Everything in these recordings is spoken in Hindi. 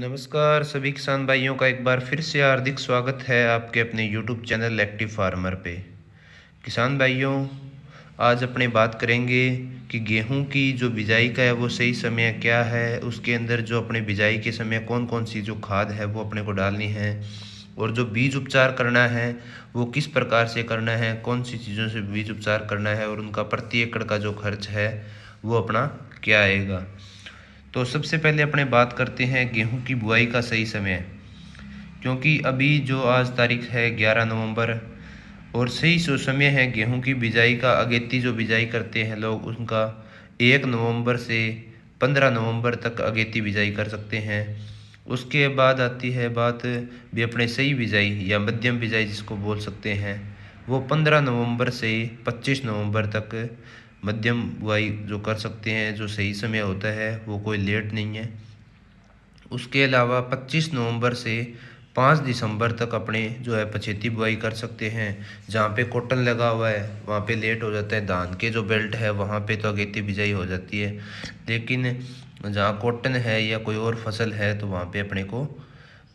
नमस्कार सभी किसान भाइयों का एक बार फिर से हार्दिक स्वागत है आपके अपने यूट्यूब चैनल एक्टिव फार्मर पे किसान भाइयों आज अपने बात करेंगे कि गेहूं की जो बिजाई का है वो सही समय क्या है उसके अंदर जो अपने बिजाई के समय कौन कौन सी जो खाद है वो अपने को डालनी है और जो बीज उपचार करना है वो किस प्रकार से करना है कौन सी चीज़ों से बीज उपचार करना है और उनका प्रति एकड़ का जो खर्च है वो अपना क्या आएगा तो सबसे पहले अपने बात करते हैं गेहूं की बुआई का सही समय क्योंकि अभी जो आज तारीख है 11 नवंबर और सही सो समय है गेहूं की बिजाई का अगेती जो बिजाई करते हैं लोग उनका एक नवंबर से पंद्रह नवंबर तक अगेती बिजाई कर सकते हैं उसके बाद आती है बात भी अपने सही बिजाई या मध्यम बिजाई जिसको बोल सकते हैं वो पंद्रह नवंबर से पच्चीस नवंबर तक मध्यम बुआई जो कर सकते हैं जो सही समय होता है वो कोई लेट नहीं है उसके अलावा 25 नवंबर से 5 दिसंबर तक अपने जो है पछेती बुआई कर सकते हैं जहाँ पे कॉटन लगा हुआ है वहाँ पे लेट हो जाता है धान के जो बेल्ट है वहाँ पे तो अगेती बिजाई हो जाती है लेकिन जहाँ कॉटन है या कोई और फसल है तो वहाँ पे अपने को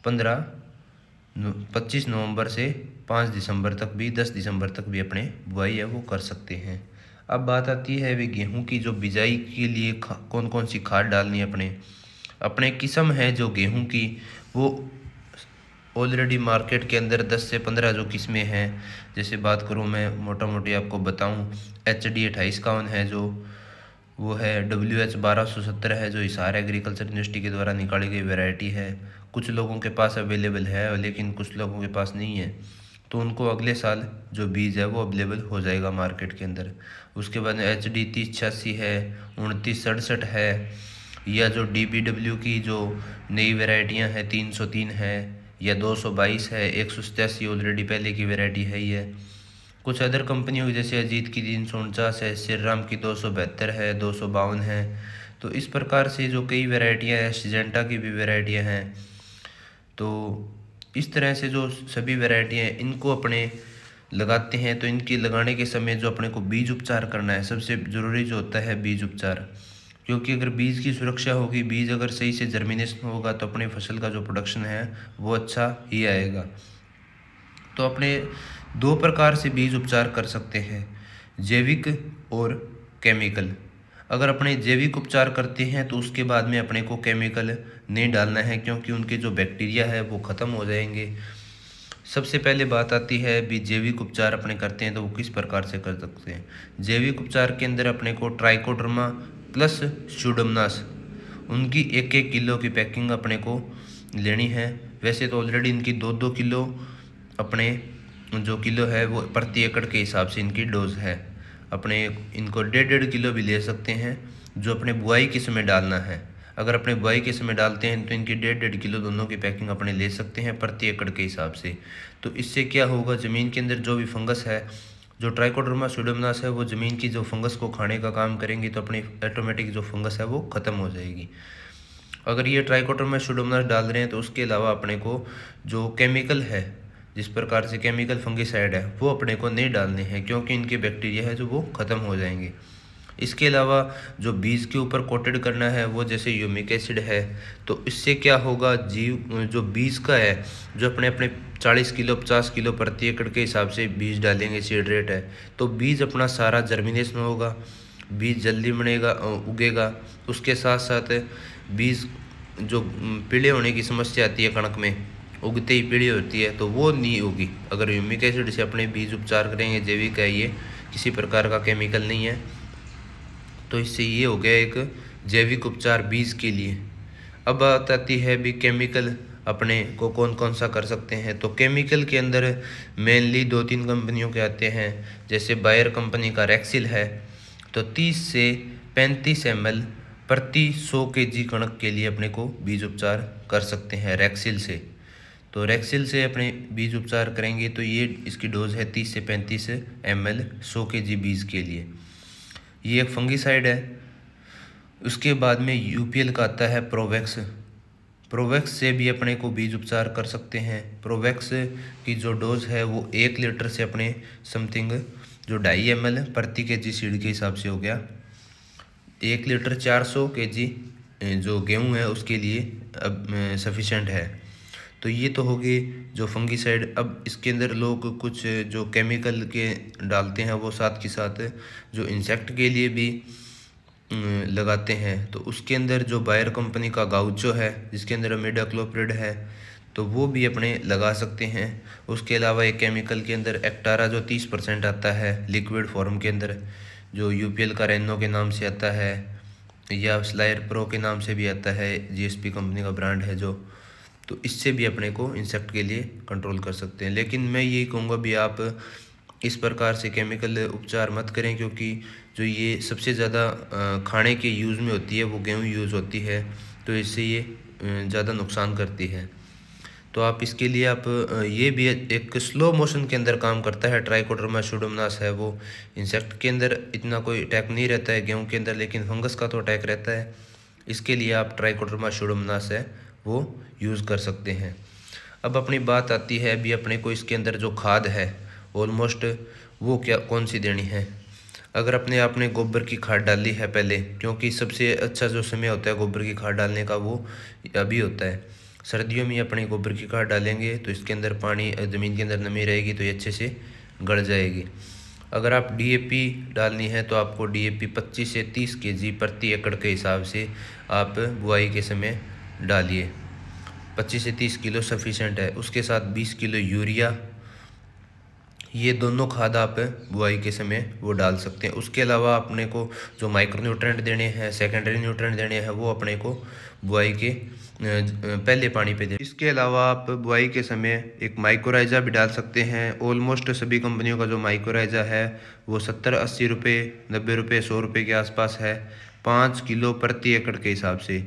पंद्रह पच्चीस नवंबर से पाँच दिसंबर तक भी दस दिसंबर तक भी अपने बुआई है वो कर सकते हैं अब बात आती है वे गेहूँ की जो बिजाई के लिए कौन कौन सी खाद डालनी है अपने अपने किस्म है जो गेहूँ की वो ऑलरेडी मार्केट के अंदर 10 से 15 जो किस्में हैं जैसे बात करूँ मैं मोटा मोटी आपको बताऊँ एच डी अट्ठाईस कावन है जो वो है डब्ल्यू एच बारह सौ सत्तर है जो हिसार एग्रीकल्चर यूनिवर्सिटी के द्वारा निकाली गई वेराइटी है कुछ लोगों के पास अवेलेबल है लेकिन कुछ लोगों के पास नहीं है तो उनको अगले साल जो बीज है वो अवेलेबल हो जाएगा मार्केट के अंदर उसके बाद एच डी तीस छियासी है उनतीस सड़सठ है या जो डी बी डब्ल्यू की जो नई वेराइटियाँ हैं तीन सौ तीन है या दो सौ बाईस है एक सौ सतासी ऑलरेडी पहले की वेराइटी है ही है कुछ अदर कंपनियों जैसे अजीत की तीन सौ उनचास है श्रीराम की दो सौ बहत्तर है दो सौ बावन है तो इस प्रकार से जो कई वेराइटियाँ हैं सिजेंटा की भी वेराइटियाँ हैं तो इस तरह से जो सभी वेराइटी हैं इनको अपने लगाते हैं तो इनकी लगाने के समय जो अपने को बीज उपचार करना है सबसे ज़रूरी जो होता है बीज उपचार क्योंकि अगर बीज की सुरक्षा होगी बीज अगर सही से जर्मिनेशन होगा तो अपनी फसल का जो प्रोडक्शन है वो अच्छा ही आएगा तो अपने दो प्रकार से बीज उपचार कर सकते हैं जैविक और केमिकल अगर अपने जैविक उपचार करते हैं तो उसके बाद में अपने को केमिकल नहीं डालना है क्योंकि उनके जो बैक्टीरिया है वो ख़त्म हो जाएंगे सबसे पहले बात आती है भी जैविक उपचार अपने करते हैं तो वो किस प्रकार से कर सकते हैं जैविक उपचार के अंदर अपने को ट्राइकोड्रमा प्लस शुडमनास उनकी एक एक किलो की पैकिंग अपने को लेनी है वैसे तो ऑलरेडी इनकी दो दो किलो अपने जो किलो है वो प्रति एकड़ के हिसाब से इनकी डोज है अपने इनको डेढ़ डेढ़ किलो भी ले सकते हैं जो अपने बुआई के समय डालना है अगर अपने बुआई के समय डालते हैं तो इनकी डेढ़ डेढ़ किलो दोनों की पैकिंग अपने ले सकते हैं प्रति एकड़ के हिसाब से तो इससे क्या होगा ज़मीन के अंदर जो भी फंगस है जो ट्राइकोड्रोमा स्यूडोमनास है वो ज़मीन की जो फंगस को खाने का काम करेंगी तो अपनी ऑटोमेटिक जो फंगस है वो ख़त्म हो जाएगी अगर ये ट्राइकोड्रोमा स्यूडोमनास डाल रहे हैं तो उसके अलावा अपने को जो केमिकल है जिस प्रकार से केमिकल फंगिसाइड है वो अपने को नहीं डालने हैं क्योंकि इनके बैक्टीरिया है जो वो ख़त्म हो जाएंगे इसके अलावा जो बीज के ऊपर कोटेड करना है वो जैसे यूमिक एसिड है तो इससे क्या होगा जीव जो बीज का है जो अपने अपने 40 किलो 50 किलो प्रति एकड़ के हिसाब से बीज डालेंगे सीड रेट है तो बीज अपना सारा जर्मिनेशन होगा बीज जल्दी बनेगा उगेगा उसके साथ साथ बीज जो पीले होने की समस्या आती है कणक में उगते ही पीढ़ी होती है तो वो नहीं उगी अगर यूमिक एसिड से अपने बीज उपचार करेंगे जैविक है ये किसी प्रकार का केमिकल नहीं है तो इससे ये हो गया एक जैविक उपचार बीज के लिए अब बात आती है भी केमिकल अपने को कौन कौन सा कर सकते हैं तो केमिकल के अंदर मेनली दो तीन कंपनियों के आते हैं जैसे बायर कंपनी का रेक्सिल है तो 30 से 35 एम प्रति 100 के जी कणक के लिए अपने को बीज उपचार कर सकते हैं रेक्सिल से तो रेक्सिल से अपने बीज उपचार करेंगे तो ये इसकी डोज है तीस से पैंतीस एम एल सौ के जी बीज के लिए ये एक फंगीसाइड है उसके बाद में यू पी एल का आता है प्रोवैक्स प्रोवैक्स से भी अपने को बीज उपचार कर सकते हैं प्रोवैक्स की जो डोज है वो एक लीटर से अपने समथिंग जो ढाई एम एल प्रति के जी सीड के हिसाब से हो गया एक लीटर चार सौ के जी जो गेहूँ है उसके लिए अब सफिशेंट है तो ये तो होगी जो जो फंगीसाइड अब इसके अंदर लोग कुछ जो केमिकल के डालते हैं वो साथ के साथ जो इंसेक्ट के लिए भी लगाते हैं तो उसके अंदर जो बायर कंपनी का गाउचो है जिसके अंदर मेडाक्लोप्रेड है तो वो भी अपने लगा सकते हैं उसके अलावा एक केमिकल के अंदर एक्टारा जो तीस परसेंट आता है लिक्विड फॉर्म के अंदर जो यू पी एल का रेनो के नाम से आता है या स्लायर प्रो के नाम से भी आता है जी एस पी कंपनी का ब्रांड है जो तो इससे भी अपने को इंसेक्ट के लिए कंट्रोल कर सकते हैं लेकिन मैं यही कहूँगा भी आप इस प्रकार से केमिकल उपचार मत करें क्योंकि जो ये सबसे ज़्यादा खाने के यूज़ में होती है वो गेहूँ यूज़ होती है तो इससे ये ज़्यादा नुकसान करती है तो आप इसके लिए आप ये भी एक स्लो मोशन के अंदर काम करता है ट्राइकोड्रमा शुडोमनास है वो इंसेक्ट के अंदर इतना कोई अटैक नहीं रहता है गेहूँ के अंदर लेकिन फंगस का तो अटैक रहता है इसके लिए आप ट्राइकोड्रमा शुडोमनास है वो यूज़ कर सकते हैं अब अपनी बात आती है अभी अपने को इसके अंदर जो खाद है ऑलमोस्ट वो क्या कौन सी देनी है अगर अपने आपने गोबर की खाद डाली है पहले क्योंकि सबसे अच्छा जो समय होता है गोबर की खाद डालने का वो अभी होता है सर्दियों में अपने गोबर की खाद डालेंगे तो इसके अंदर पानी ज़मीन के अंदर नमी रहेगी तो ये अच्छे से गल जाएगी अगर आप डीएपी डालनी है तो आपको डीएपी 25 से 30 केजी प्रति एकड़ के हिसाब से आप बुआई के समय डालिए 25 से 30 किलो सफिशेंट है उसके साथ 20 किलो यूरिया ये दोनों खाद आप बुआई के समय वो डाल सकते हैं उसके अलावा अपने को जो माइक्रो न्यूट्रेंट देने हैं सेकेंडरी न्यूट्रेंट देने हैं वो अपने को बुआई के पहले पानी पे दे इसके अलावा आप बुआई के समय एक माइक्रोराइजा भी डाल सकते हैं ऑलमोस्ट सभी कंपनियों का जो माइक्रोराइजा है वो सत्तर अस्सी रुपये नब्बे रुपये सौ रुपये के आसपास है पाँच किलो प्रति एकड़ के हिसाब से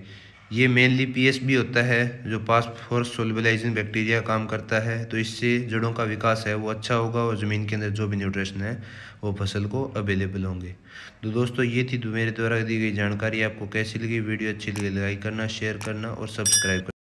ये मेनली पीएसबी होता है जो पास फॉर सोलबलाइजिंग बैक्टीरिया काम करता है तो इससे जड़ों का विकास है वो अच्छा होगा और ज़मीन के अंदर जो भी न्यूट्रिशन है वो फसल को अवेलेबल होंगे तो दोस्तों ये थी मेरे द्वारा दी गई जानकारी आपको कैसी लगी वीडियो अच्छी लगी लाइक करना शेयर करना और सब्सक्राइब करना